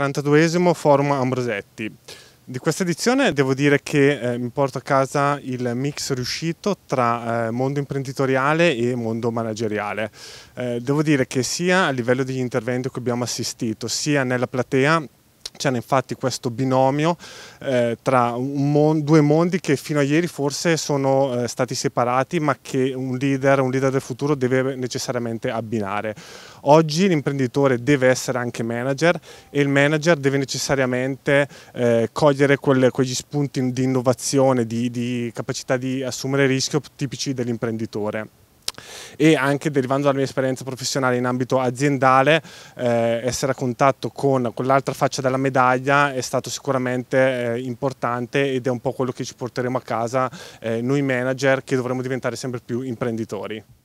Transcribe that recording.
42esimo Forum Ambrosetti. Di questa edizione devo dire che eh, mi porto a casa il mix riuscito tra eh, mondo imprenditoriale e mondo manageriale. Eh, devo dire che sia a livello degli interventi che abbiamo assistito, sia nella platea Cristiana infatti questo binomio eh, tra mon due mondi che fino a ieri forse sono eh, stati separati ma che un leader, un leader del futuro deve necessariamente abbinare. Oggi l'imprenditore deve essere anche manager e il manager deve necessariamente eh, cogliere quelle, quegli spunti di innovazione, di, di capacità di assumere rischio tipici dell'imprenditore e anche derivando dalla mia esperienza professionale in ambito aziendale eh, essere a contatto con, quell'altra faccia della medaglia è stato sicuramente eh, importante ed è un po' quello che ci porteremo a casa eh, noi manager che dovremo diventare sempre più imprenditori.